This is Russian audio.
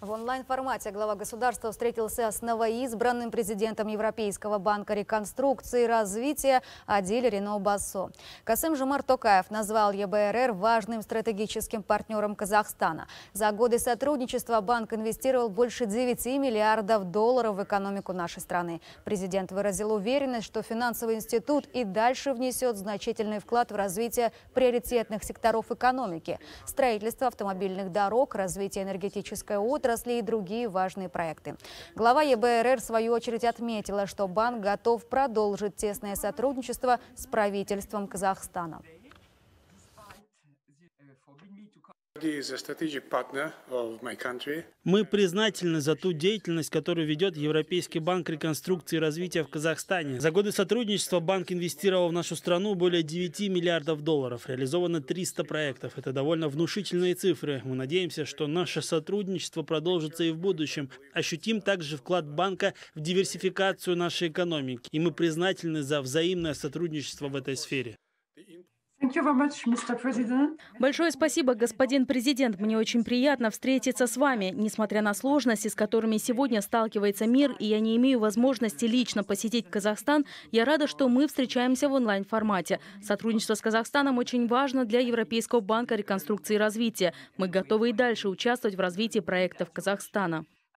В онлайн-формате глава государства встретился с новоизбранным президентом Европейского банка реконструкции и развития Адиль Рено Басо. Касым Жумар Токаев назвал ЕБРР важным стратегическим партнером Казахстана. За годы сотрудничества банк инвестировал больше 9 миллиардов долларов в экономику нашей страны. Президент выразил уверенность, что финансовый институт и дальше внесет значительный вклад в развитие приоритетных секторов экономики. Строительство автомобильных дорог, развитие энергетической отрасли, отрасли и другие важные проекты. Глава ЕБРР в свою очередь отметила, что банк готов продолжить тесное сотрудничество с правительством Казахстана. Мы признательны за ту деятельность, которую ведет Европейский банк реконструкции и развития в Казахстане. За годы сотрудничества банк инвестировал в нашу страну более 9 миллиардов долларов. Реализовано 300 проектов. Это довольно внушительные цифры. Мы надеемся, что наше сотрудничество продолжится и в будущем. Ощутим также вклад банка в диверсификацию нашей экономики. И мы признательны за взаимное сотрудничество в этой сфере. Большое спасибо, господин президент. Мне очень приятно встретиться с вами. Несмотря на сложности, с которыми сегодня сталкивается мир, и я не имею возможности лично посетить Казахстан, я рада, что мы встречаемся в онлайн-формате. Сотрудничество с Казахстаном очень важно для Европейского банка реконструкции и развития. Мы готовы и дальше участвовать в развитии проектов Казахстана.